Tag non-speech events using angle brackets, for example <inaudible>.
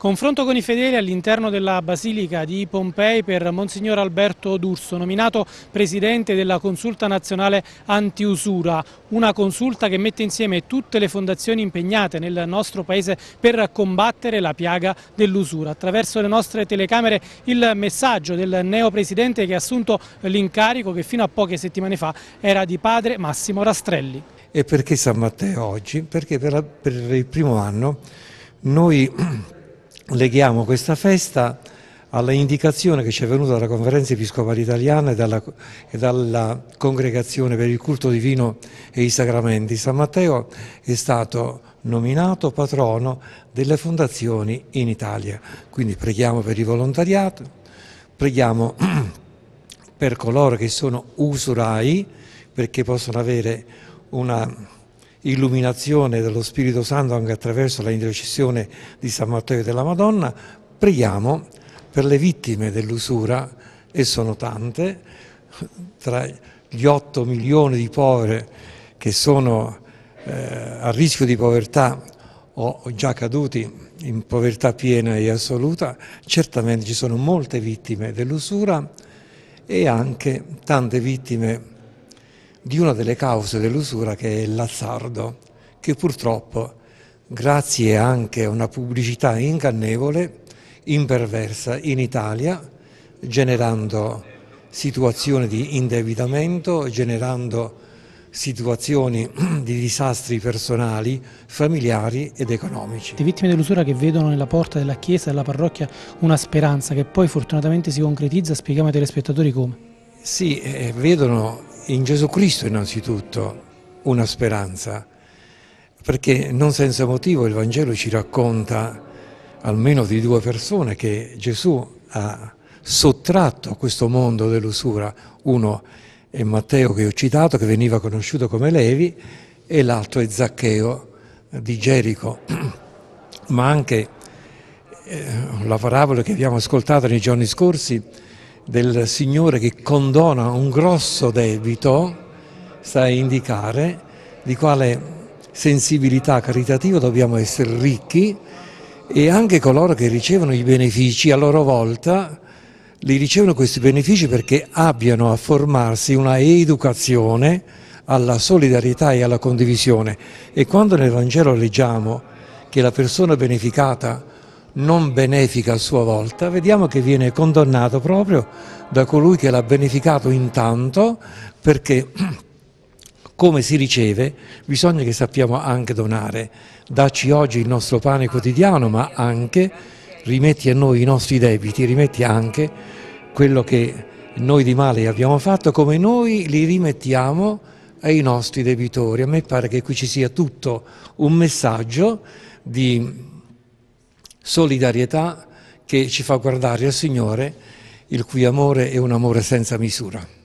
Confronto con i fedeli all'interno della Basilica di Pompei per Monsignor Alberto D'Urso, nominato presidente della Consulta Nazionale anti-usura, una consulta che mette insieme tutte le fondazioni impegnate nel nostro paese per combattere la piaga dell'usura. Attraverso le nostre telecamere il messaggio del neopresidente che ha assunto l'incarico che fino a poche settimane fa era di padre Massimo Rastrelli. E perché San Matteo oggi? Perché per, la, per il primo anno noi <clears throat> leghiamo questa festa alla indicazione che ci è venuta dalla Conferenza Episcopale Italiana e dalla, e dalla, Congregazione per il culto divino e i sacramenti. San Matteo è stato nominato patrono delle fondazioni in Italia. Quindi preghiamo per il volontariato, preghiamo <clears throat> per coloro che sono usurai perché possono avere una illuminazione dello Spirito Santo anche attraverso la intercessione di San Matteo e della Madonna, preghiamo per le vittime dell'usura, e sono tante, tra gli 8 milioni di poveri che sono eh, a rischio di povertà o già caduti in povertà piena e assoluta, certamente ci sono molte vittime dell'usura e anche tante vittime di una delle cause dell'usura che è l'azzardo, che purtroppo, grazie anche a una pubblicità ingannevole, imperversa in Italia, generando situazioni di indebitamento, generando situazioni <clears throat> di disastri personali, familiari ed economici. Le vittime dell'usura che vedono nella porta della chiesa, della parrocchia, una speranza che poi fortunatamente si concretizza, spieghiamo ai telespettatori come. Sì, eh, vedono in Gesù Cristo innanzitutto una speranza, perché non senza motivo il Vangelo ci racconta almeno di due persone che Gesù ha sottratto a questo mondo dell'usura. Uno è Matteo che ho citato, che veniva conosciuto come Levi, e l'altro è Zaccheo di Gerico. <clears throat> Ma anche eh, la parabola che abbiamo ascoltato nei giorni scorsi, del Signore che condona un grosso debito sta a indicare di quale sensibilità caritativa dobbiamo essere ricchi e anche coloro che ricevono i benefici a loro volta li ricevono questi benefici perché abbiano a formarsi una educazione alla solidarietà e alla condivisione. E quando nel Vangelo leggiamo che la persona beneficata non benefica a sua volta, vediamo che viene condannato proprio da colui che l'ha beneficato intanto perché <clears throat> come si riceve bisogna che sappiamo anche donare, dacci oggi il nostro pane quotidiano ma anche rimetti a noi i nostri debiti, rimetti anche quello che noi di male abbiamo fatto come noi li rimettiamo ai nostri debitori. A me pare che qui ci sia tutto un messaggio di solidarietà che ci fa guardare al Signore, il cui amore è un amore senza misura.